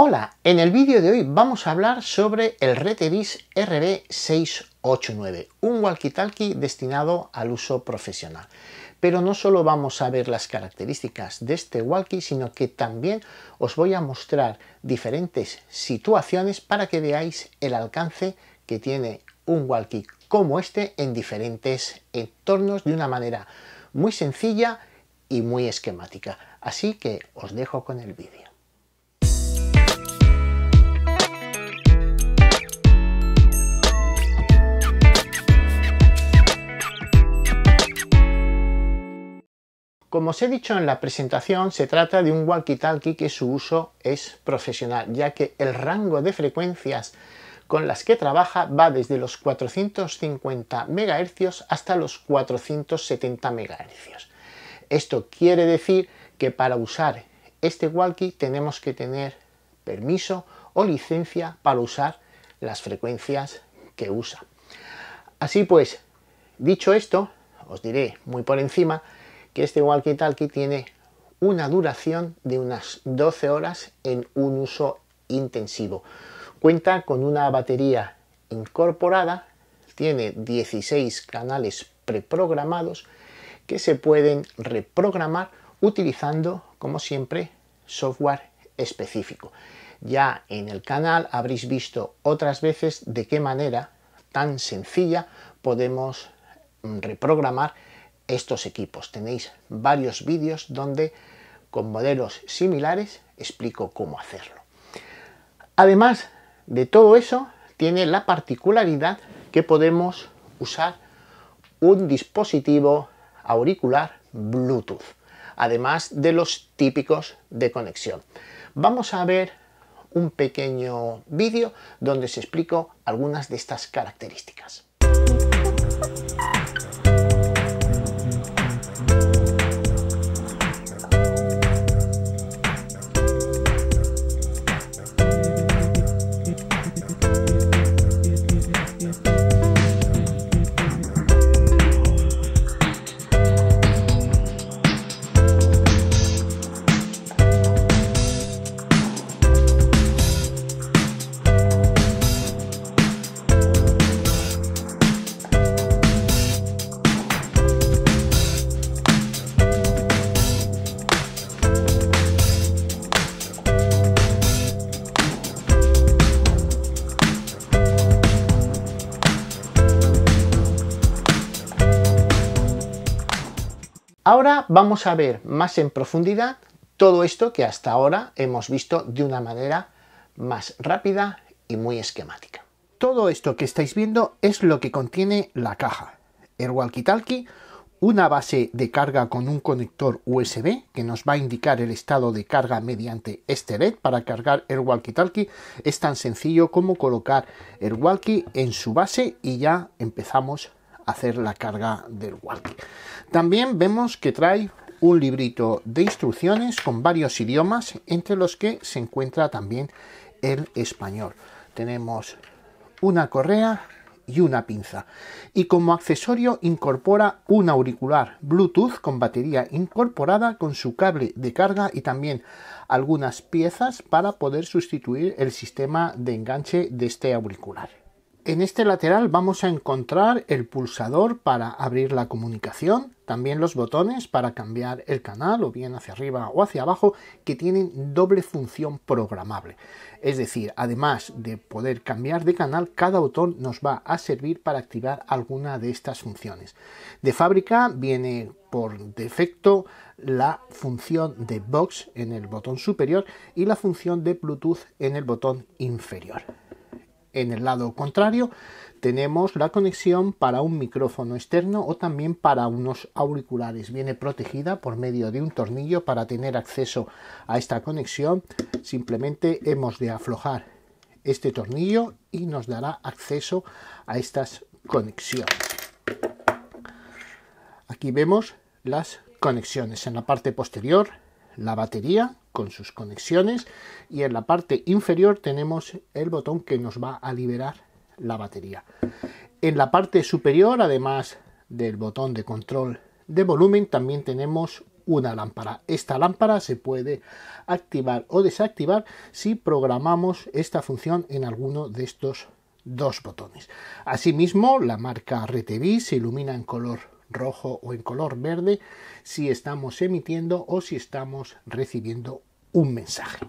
Hola, en el vídeo de hoy vamos a hablar sobre el Retevis RB689, un walkie-talkie destinado al uso profesional. Pero no solo vamos a ver las características de este walkie, sino que también os voy a mostrar diferentes situaciones para que veáis el alcance que tiene un walkie como este en diferentes entornos de una manera muy sencilla y muy esquemática. Así que os dejo con el vídeo. Como os he dicho en la presentación, se trata de un walkie-talkie que su uso es profesional, ya que el rango de frecuencias con las que trabaja va desde los 450 MHz hasta los 470 MHz. Esto quiere decir que para usar este walkie tenemos que tener permiso o licencia para usar las frecuencias que usa. Así pues, dicho esto, os diré muy por encima que este walkie talkie tiene una duración de unas 12 horas en un uso intensivo. Cuenta con una batería incorporada, tiene 16 canales preprogramados que se pueden reprogramar utilizando, como siempre, software específico. Ya en el canal habréis visto otras veces de qué manera tan sencilla podemos reprogramar estos equipos. Tenéis varios vídeos donde con modelos similares explico cómo hacerlo. Además de todo eso, tiene la particularidad que podemos usar un dispositivo auricular Bluetooth, además de los típicos de conexión. Vamos a ver un pequeño vídeo donde se explico algunas de estas características. Ahora vamos a ver más en profundidad todo esto que hasta ahora hemos visto de una manera más rápida y muy esquemática. Todo esto que estáis viendo es lo que contiene la caja. El walkie-talkie, una base de carga con un conector USB que nos va a indicar el estado de carga mediante este LED. Para cargar el walkie-talkie es tan sencillo como colocar el walkie en su base y ya empezamos hacer la carga del walkie. También vemos que trae un librito de instrucciones con varios idiomas, entre los que se encuentra también el español. Tenemos una correa y una pinza. Y como accesorio incorpora un auricular Bluetooth con batería incorporada con su cable de carga y también algunas piezas para poder sustituir el sistema de enganche de este auricular. En este lateral vamos a encontrar el pulsador para abrir la comunicación, también los botones para cambiar el canal o bien hacia arriba o hacia abajo que tienen doble función programable. Es decir, además de poder cambiar de canal, cada botón nos va a servir para activar alguna de estas funciones. De fábrica viene por defecto la función de box en el botón superior y la función de Bluetooth en el botón inferior. En el lado contrario tenemos la conexión para un micrófono externo o también para unos auriculares. Viene protegida por medio de un tornillo para tener acceso a esta conexión. Simplemente hemos de aflojar este tornillo y nos dará acceso a estas conexiones. Aquí vemos las conexiones. En la parte posterior la batería con sus conexiones y en la parte inferior tenemos el botón que nos va a liberar la batería. En la parte superior, además del botón de control de volumen, también tenemos una lámpara. Esta lámpara se puede activar o desactivar si programamos esta función en alguno de estos dos botones. Asimismo, la marca RTV se ilumina en color rojo o en color verde si estamos emitiendo o si estamos recibiendo un mensaje.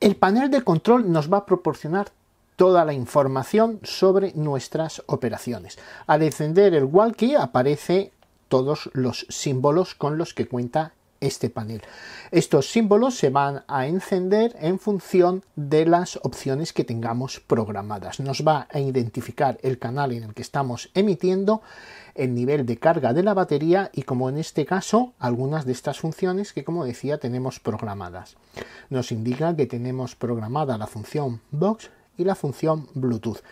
El panel de control nos va a proporcionar toda la información sobre nuestras operaciones. Al encender el walkie aparece todos los símbolos con los que cuenta este panel. Estos símbolos se van a encender en función de las opciones que tengamos programadas. Nos va a identificar el canal en el que estamos emitiendo, el nivel de carga de la batería y como en este caso algunas de estas funciones que como decía tenemos programadas. Nos indica que tenemos programada la función box y la función Bluetooth.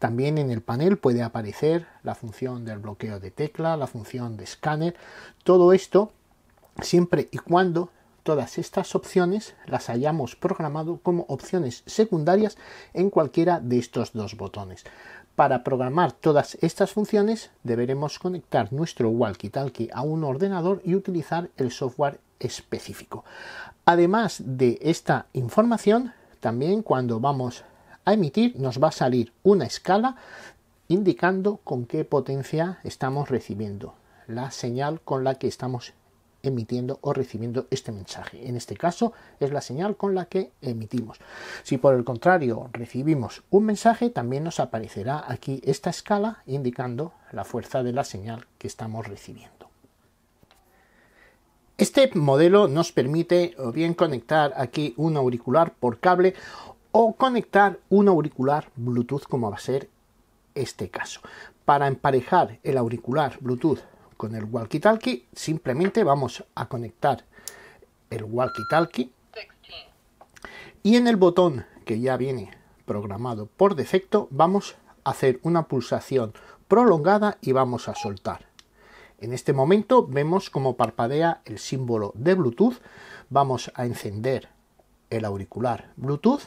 También en el panel puede aparecer la función del bloqueo de tecla, la función de escáner. Todo esto siempre y cuando todas estas opciones las hayamos programado como opciones secundarias en cualquiera de estos dos botones. Para programar todas estas funciones deberemos conectar nuestro walkie-talkie a un ordenador y utilizar el software específico. Además de esta información, también cuando vamos a emitir nos va a salir una escala indicando con qué potencia estamos recibiendo la señal con la que estamos emitiendo o recibiendo este mensaje. En este caso es la señal con la que emitimos. Si por el contrario recibimos un mensaje, también nos aparecerá aquí esta escala indicando la fuerza de la señal que estamos recibiendo. Este modelo nos permite o bien conectar aquí un auricular por cable o conectar un auricular Bluetooth como va a ser este caso. Para emparejar el auricular Bluetooth con el walkie-talkie simplemente vamos a conectar el walkie-talkie y en el botón que ya viene programado por defecto vamos a hacer una pulsación prolongada y vamos a soltar. En este momento vemos cómo parpadea el símbolo de Bluetooth. Vamos a encender el auricular Bluetooth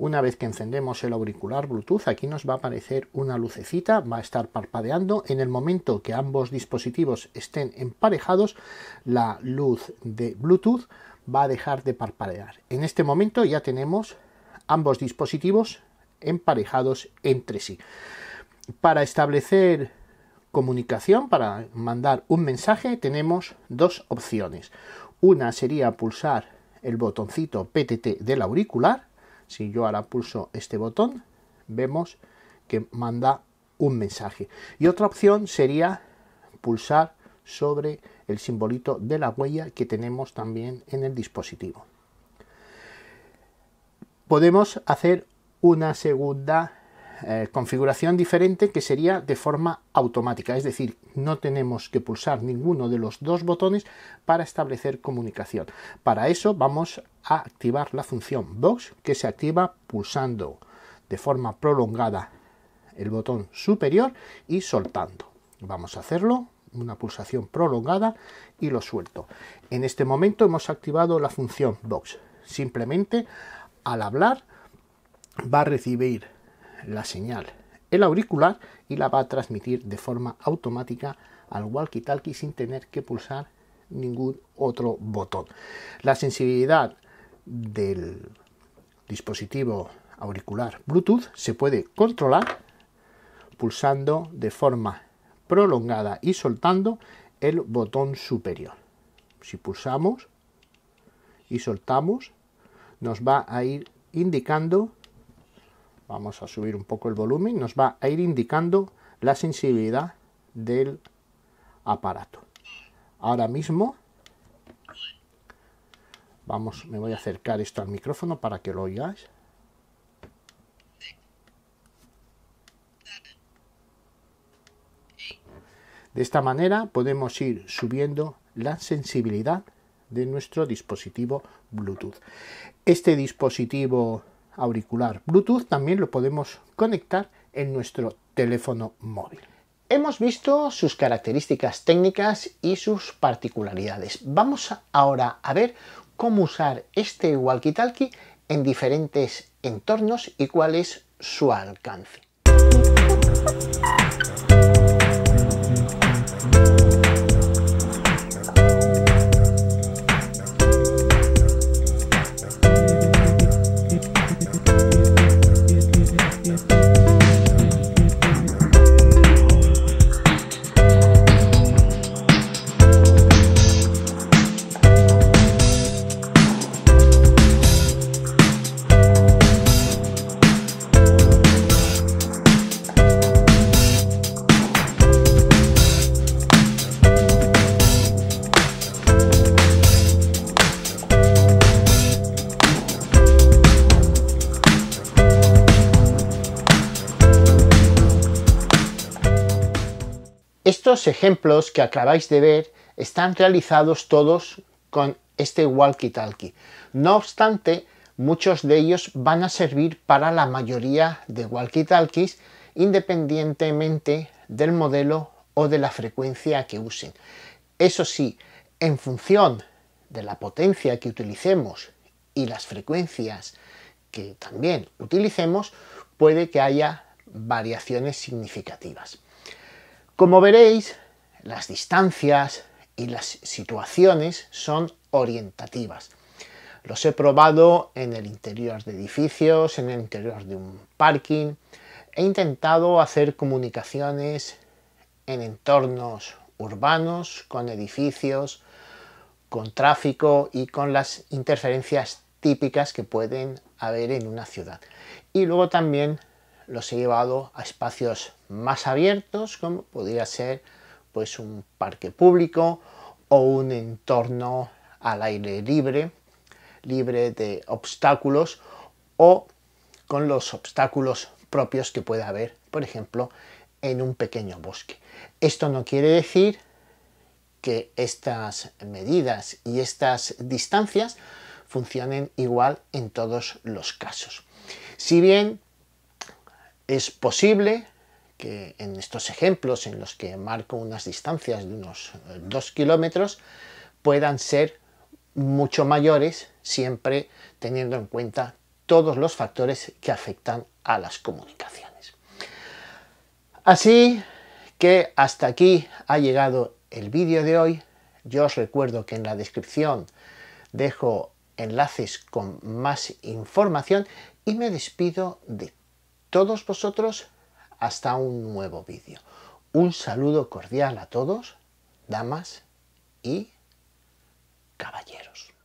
una vez que encendemos el auricular Bluetooth, aquí nos va a aparecer una lucecita, va a estar parpadeando. En el momento que ambos dispositivos estén emparejados, la luz de Bluetooth va a dejar de parpadear. En este momento ya tenemos ambos dispositivos emparejados entre sí. Para establecer comunicación, para mandar un mensaje, tenemos dos opciones. Una sería pulsar el botoncito PTT del auricular si yo ahora pulso este botón, vemos que manda un mensaje. Y otra opción sería pulsar sobre el simbolito de la huella que tenemos también en el dispositivo. Podemos hacer una segunda eh, configuración diferente que sería de forma automática, es decir, no tenemos que pulsar ninguno de los dos botones para establecer comunicación. Para eso vamos a activar la función box que se activa pulsando de forma prolongada el botón superior y soltando. Vamos a hacerlo, una pulsación prolongada y lo suelto. En este momento hemos activado la función box. Simplemente al hablar va a recibir la señal, el auricular y la va a transmitir de forma automática al walkie-talkie sin tener que pulsar ningún otro botón. La sensibilidad del dispositivo auricular Bluetooth se puede controlar pulsando de forma prolongada y soltando el botón superior. Si pulsamos y soltamos, nos va a ir indicando vamos a subir un poco el volumen, nos va a ir indicando la sensibilidad del aparato. Ahora mismo vamos, me voy a acercar esto al micrófono para que lo oigáis. De esta manera podemos ir subiendo la sensibilidad de nuestro dispositivo Bluetooth. Este dispositivo auricular Bluetooth también lo podemos conectar en nuestro teléfono móvil. Hemos visto sus características técnicas y sus particularidades. Vamos ahora a ver cómo usar este walkie-talkie en diferentes entornos y cuál es su alcance. Estos ejemplos que acabáis de ver están realizados todos con este walkie-talkie. No obstante, muchos de ellos van a servir para la mayoría de walkie-talkies independientemente del modelo o de la frecuencia que usen. Eso sí, en función de la potencia que utilicemos y las frecuencias que también utilicemos, puede que haya variaciones significativas. Como veréis, las distancias y las situaciones son orientativas. Los he probado en el interior de edificios, en el interior de un parking. He intentado hacer comunicaciones en entornos urbanos, con edificios, con tráfico y con las interferencias típicas que pueden haber en una ciudad. Y luego también los he llevado a espacios más abiertos, como podría ser pues un parque público o un entorno al aire libre, libre de obstáculos o con los obstáculos propios que pueda haber, por ejemplo, en un pequeño bosque. Esto no quiere decir que estas medidas y estas distancias funcionen igual en todos los casos. Si bien es posible que en estos ejemplos en los que marco unas distancias de unos 2 eh, kilómetros puedan ser mucho mayores siempre teniendo en cuenta todos los factores que afectan a las comunicaciones. Así que hasta aquí ha llegado el vídeo de hoy. Yo os recuerdo que en la descripción dejo enlaces con más información y me despido de todos vosotros hasta un nuevo vídeo. Un saludo cordial a todos, damas y caballeros.